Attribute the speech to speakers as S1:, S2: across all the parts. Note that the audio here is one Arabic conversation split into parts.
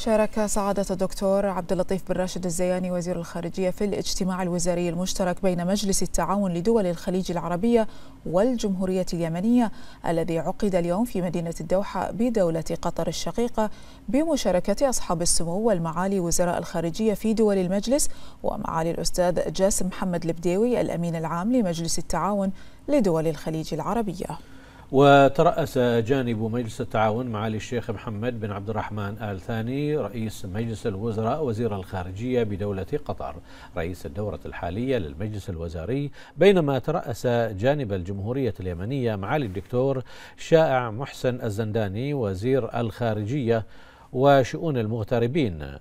S1: شارك سعادة الدكتور عبد اللطيف بن راشد الزياني وزير الخارجية في الاجتماع الوزاري المشترك بين مجلس التعاون لدول الخليج العربية والجمهورية اليمنية الذي عقد اليوم في مدينة الدوحة بدولة قطر الشقيقة بمشاركة أصحاب السمو والمعالي وزراء الخارجية في دول المجلس ومعالي الأستاذ جاسم محمد البديوي الأمين العام لمجلس التعاون لدول الخليج العربية
S2: وترأس جانب مجلس التعاون معالي الشيخ محمد بن عبد الرحمن آل ثاني رئيس مجلس الوزراء وزير الخارجية بدولة قطر رئيس الدورة الحالية للمجلس الوزاري بينما ترأس جانب الجمهورية اليمنية معالي الدكتور شائع محسن الزنداني وزير الخارجية وشؤون المغتربين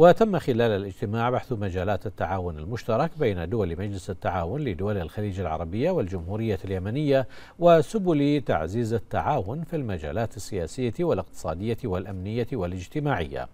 S2: وتم خلال الاجتماع بحث مجالات التعاون المشترك بين دول مجلس التعاون لدول الخليج العربية والجمهورية اليمنية وسبل تعزيز التعاون في المجالات السياسية والاقتصادية والأمنية والاجتماعية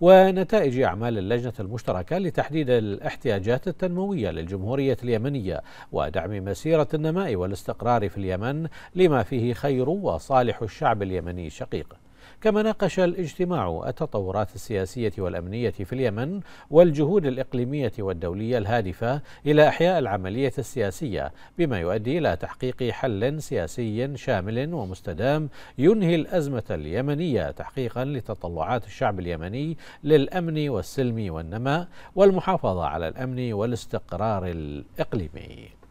S2: ونتائج أعمال اللجنة المشتركة لتحديد الاحتياجات التنموية للجمهورية اليمنية ودعم مسيرة النماء والاستقرار في اليمن لما فيه خير وصالح الشعب اليمني شقيقه كما ناقش الاجتماع التطورات السياسية والأمنية في اليمن والجهود الإقليمية والدولية الهادفة إلى إحياء العملية السياسية بما يؤدي إلى تحقيق حل سياسي شامل ومستدام ينهي الأزمة اليمنية تحقيقا لتطلعات الشعب اليمني للأمن والسلم والنماء والمحافظة على الأمن والاستقرار الإقليمي